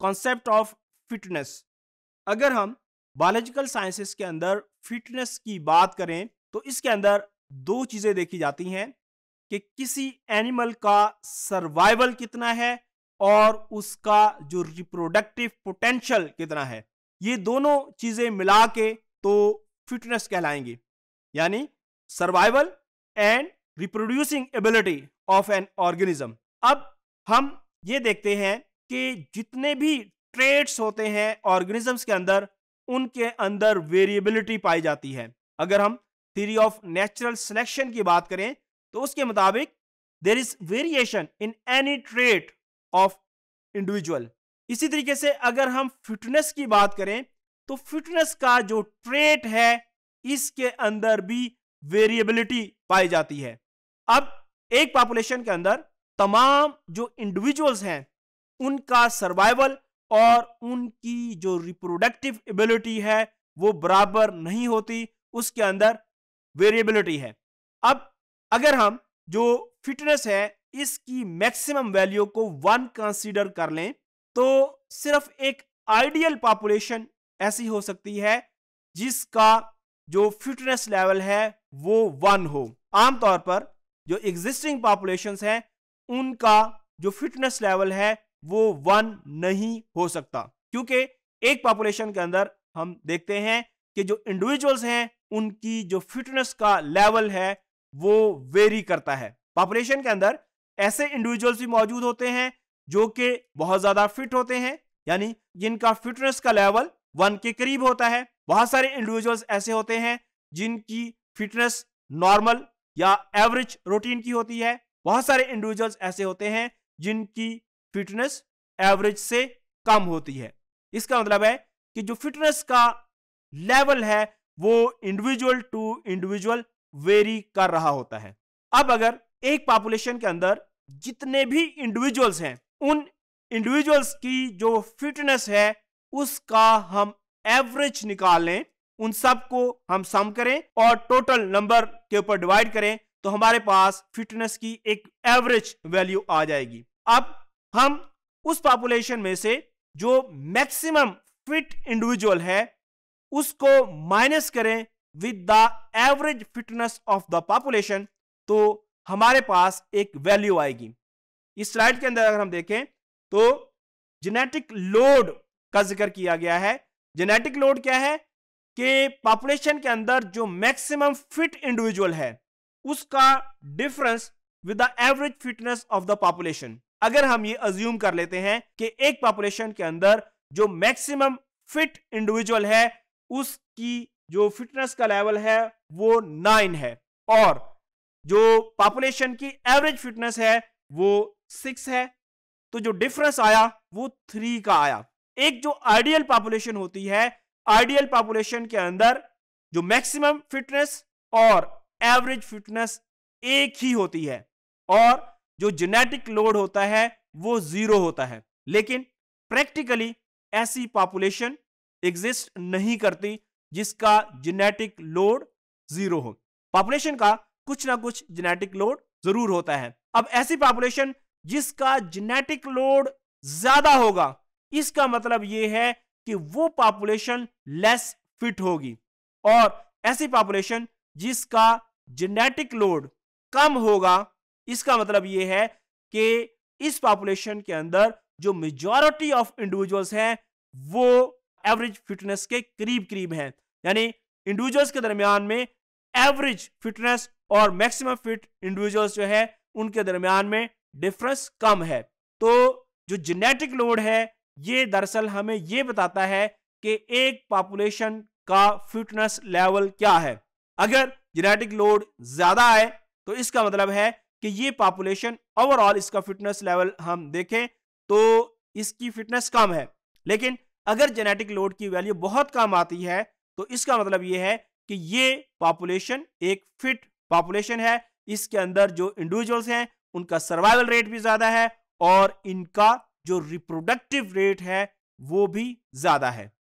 concept of fitness अगर हम biological sciences के अंदर फिटनेस की बात करें तो इसके अंदर दो चीज़ें देखी जाती हैं कि किसी एनिमल का सर्वाइवल कितना है और उसका जो रिप्रोडक्टिव पोटेंशियल कितना है ये दोनों चीज़ें मिला के तो फिटनेस कहलाएंगे यानी survival and reproducing ability of an organism अब हम ये देखते हैं के जितने भी ट्रेड्स होते हैं ऑर्गेनिजम्स के अंदर उनके अंदर वेरिएबिलिटी पाई जाती है अगर हम थ्योरी ऑफ नेचुरल सिलेक्शन की बात करें तो उसके मुताबिक there is variation in any trait of individual इसी तरीके से अगर हम फिटनेस की बात करें तो फिटनेस का जो ट्रेट है इसके अंदर भी वेरिएबिलिटी पाई जाती है अब एक पॉपुलेशन के अंदर तमाम जो इंडिविजुअल्स हैं उनका सर्वाइवल और उनकी जो रिप्रोडक्टिव एबिलिटी है वो बराबर नहीं होती उसके अंदर वेरिएबिलिटी है अब अगर हम जो फिटनेस है इसकी मैक्सिमम वैल्यू को वन कंसीडर कर लें तो सिर्फ एक आइडियल पॉपुलेशन ऐसी हो सकती है जिसका जो फिटनेस लेवल है वो वन हो आमतौर पर जो एग्जिस्टिंग पॉपुलेशन हैं उनका जो फिटनेस लेवल है वो वन नहीं हो सकता क्योंकि एक पॉपुलेशन के अंदर हम देखते हैं कि जो इंडिविजुअल्स हैं उनकी जो फिटनेस का लेवल है वो वेरी करता है पॉपुलेशन के अंदर ऐसे इंडिविजुअल्स भी मौजूद होते हैं जो कि बहुत ज्यादा फिट होते हैं यानी जिनका फिटनेस का लेवल वन के करीब होता है बहुत सारे इंडिविजुअल्स ऐसे होते हैं जिनकी फिटनेस नॉर्मल या एवरेज रूटीन की होती है बहुत सारे इंडिविजुअल्स ऐसे होते हैं जिनकी फिटनेस एवरेज से कम होती है इसका मतलब है कि जो फिटनेस का लेवल है वो इंडिविजुअल टू इंडिविजुअल वेरी कर रहा होता है अब अगर एक पॉपुलेशन के अंदर जितने भी इंडिविजुअल्स हैं उन इंडिविजुअल्स की जो फिटनेस है उसका हम एवरेज निकाल लें उन सबको हम सम करें और टोटल नंबर के ऊपर डिवाइड करें तो हमारे पास फिटनेस की एक एवरेज वैल्यू आ जाएगी अब हम उस पॉपुलेशन में से जो मैक्सिमम फिट इंडिविजुअल है उसको माइनस करें with the average fitness of the population तो हमारे पास एक वैल्यू आएगी इस स्लाइड के अंदर अगर हम देखें तो जेनेटिक लोड का जिक्र किया गया है जेनेटिक लोड क्या है कि पॉपुलेशन के अंदर जो मैक्सिमम फिट इंडिविजुअल है उसका difference with the average fitness of the population अगर हम ये अज्यूम कर लेते हैं कि एक पॉपुलेशन के अंदर जो मैक्सिमम फिट इंडिविजुअल है उसकी जो फिटनेस का लेवल है वो नाइन है और जो पॉपुलेशन की एवरेज फिटनेस है वो सिक्स है तो जो डिफरेंस आया वो थ्री का आया एक जो आइडियल पॉपुलेशन होती है आइडियल पॉपुलेशन के अंदर जो मैक्सिमम फिटनेस और एवरेज फिटनेस एक ही होती है और जो जेनेटिक लोड होता है वो जीरो होता है लेकिन प्रैक्टिकली ऐसी पॉपुलेशन एग्जिस्ट नहीं करती जिसका जेनेटिक लोड जीरो हो पॉपुलेशन का कुछ ना कुछ जेनेटिक लोड जरूर होता है अब ऐसी पॉपुलेशन जिसका जेनेटिक लोड ज्यादा होगा इसका मतलब यह है कि वो पॉपुलेशन लेस फिट होगी और ऐसी पॉपुलेशन जिसका जेनेटिक लोड कम होगा इसका मतलब ये है कि इस पॉपुलेशन के अंदर जो मेजोरिटी ऑफ इंडिविजुअल्स हैं वो एवरेज फिटनेस के करीब करीब हैं यानी इंडिविजुअल्स के दरमियान में एवरेज फिटनेस और मैक्सिमम फिट इंडिविजुअल्स जो है उनके दरमियान में डिफरेंस कम है तो जो जेनेटिक लोड है ये दरअसल हमें ये बताता है कि एक पॉपुलेशन का फिटनेस लेवल क्या है अगर जेनेटिक लोड ज्यादा है तो इसका मतलब है कि ये पॉपुलेशन ओवरऑल इसका फिटनेस लेवल हम देखें तो इसकी फिटनेस कम है लेकिन अगर जेनेटिक लोड की वैल्यू बहुत कम आती है तो इसका मतलब ये है कि ये पॉपुलेशन एक फिट पॉपुलेशन है इसके अंदर जो इंडिविजुअल्स हैं उनका सर्वाइवल रेट भी ज़्यादा है और इनका जो रिप्रोडक्टिव रेट है वो भी ज़्यादा है